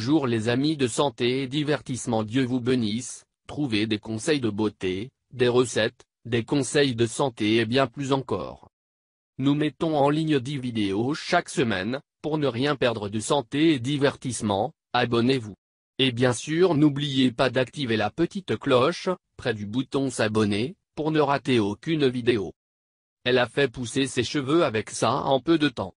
Bonjour les amis de santé et divertissement Dieu vous bénisse, trouvez des conseils de beauté, des recettes, des conseils de santé et bien plus encore. Nous mettons en ligne 10 vidéos chaque semaine, pour ne rien perdre de santé et divertissement, abonnez-vous. Et bien sûr n'oubliez pas d'activer la petite cloche, près du bouton s'abonner, pour ne rater aucune vidéo. Elle a fait pousser ses cheveux avec ça en peu de temps.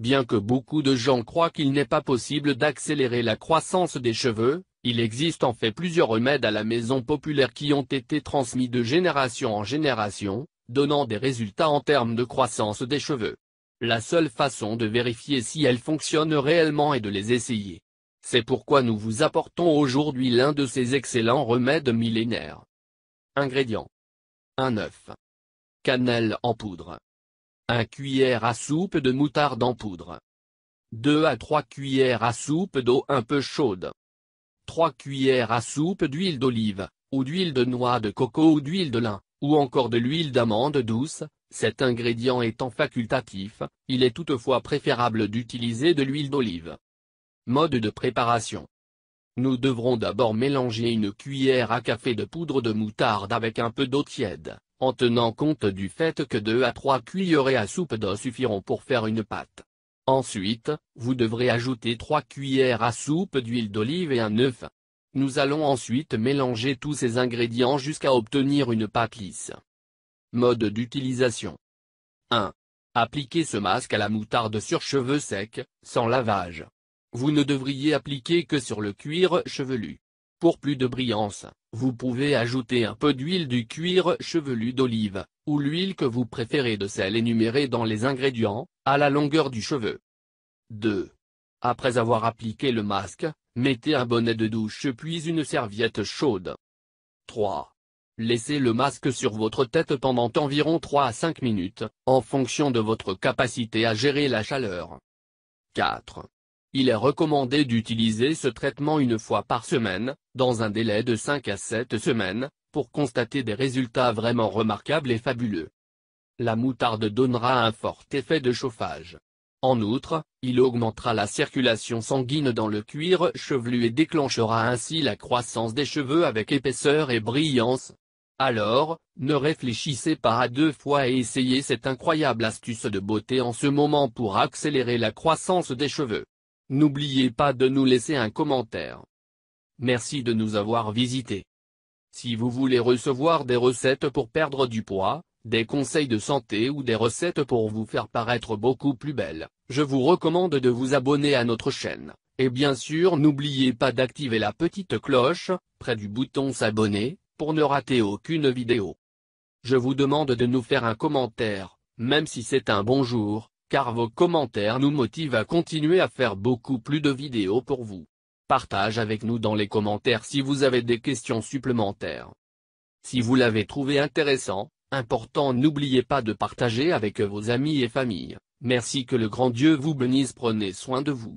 Bien que beaucoup de gens croient qu'il n'est pas possible d'accélérer la croissance des cheveux, il existe en fait plusieurs remèdes à la maison populaire qui ont été transmis de génération en génération, donnant des résultats en termes de croissance des cheveux. La seule façon de vérifier si elles fonctionnent réellement est de les essayer. C'est pourquoi nous vous apportons aujourd'hui l'un de ces excellents remèdes millénaires. Ingrédients. Un œuf. Cannelle en poudre. 1 cuillère à soupe de moutarde en poudre. 2 à 3 cuillères à soupe d'eau un peu chaude. 3 cuillères à soupe d'huile d'olive, ou d'huile de noix de coco ou d'huile de lin, ou encore de l'huile d'amande douce, cet ingrédient étant facultatif, il est toutefois préférable d'utiliser de l'huile d'olive. Mode de préparation Nous devrons d'abord mélanger une cuillère à café de poudre de moutarde avec un peu d'eau tiède, en tenant compte du fait que 2 à 3 cuillerées à soupe d'eau suffiront pour faire une pâte. Ensuite, vous devrez ajouter 3 cuillères à soupe d'huile d'olive et un œuf. Nous allons ensuite mélanger tous ces ingrédients jusqu'à obtenir une pâte lisse. Mode d'utilisation 1. Appliquez ce masque à la moutarde sur cheveux secs, sans lavage. Vous ne devriez appliquer que sur le cuir chevelu. Pour plus de brillance, vous pouvez ajouter un peu d'huile du cuir chevelu d'olive, ou l'huile que vous préférez de sel énumérée dans les ingrédients, à la longueur du cheveu. 2. Après avoir appliqué le masque, mettez un bonnet de douche puis une serviette chaude. 3. Laissez le masque sur votre tête pendant environ 3 à 5 minutes, en fonction de votre capacité à gérer la chaleur. 4 il est recommandé d'utiliser ce traitement une fois par semaine, dans un délai de 5 à 7 semaines, pour constater des résultats vraiment remarquables et fabuleux. La moutarde donnera un fort effet de chauffage. En outre, il augmentera la circulation sanguine dans le cuir chevelu et déclenchera ainsi la croissance des cheveux avec épaisseur et brillance. Alors, ne réfléchissez pas à deux fois et essayez cette incroyable astuce de beauté en ce moment pour accélérer la croissance des cheveux. N'oubliez pas de nous laisser un commentaire. Merci de nous avoir visités. Si vous voulez recevoir des recettes pour perdre du poids, des conseils de santé ou des recettes pour vous faire paraître beaucoup plus belle, je vous recommande de vous abonner à notre chaîne. Et bien sûr n'oubliez pas d'activer la petite cloche, près du bouton s'abonner, pour ne rater aucune vidéo. Je vous demande de nous faire un commentaire, même si c'est un bonjour, car vos commentaires nous motivent à continuer à faire beaucoup plus de vidéos pour vous. Partage avec nous dans les commentaires si vous avez des questions supplémentaires. Si vous l'avez trouvé intéressant, important n'oubliez pas de partager avec vos amis et famille. Merci que le grand Dieu vous bénisse prenez soin de vous.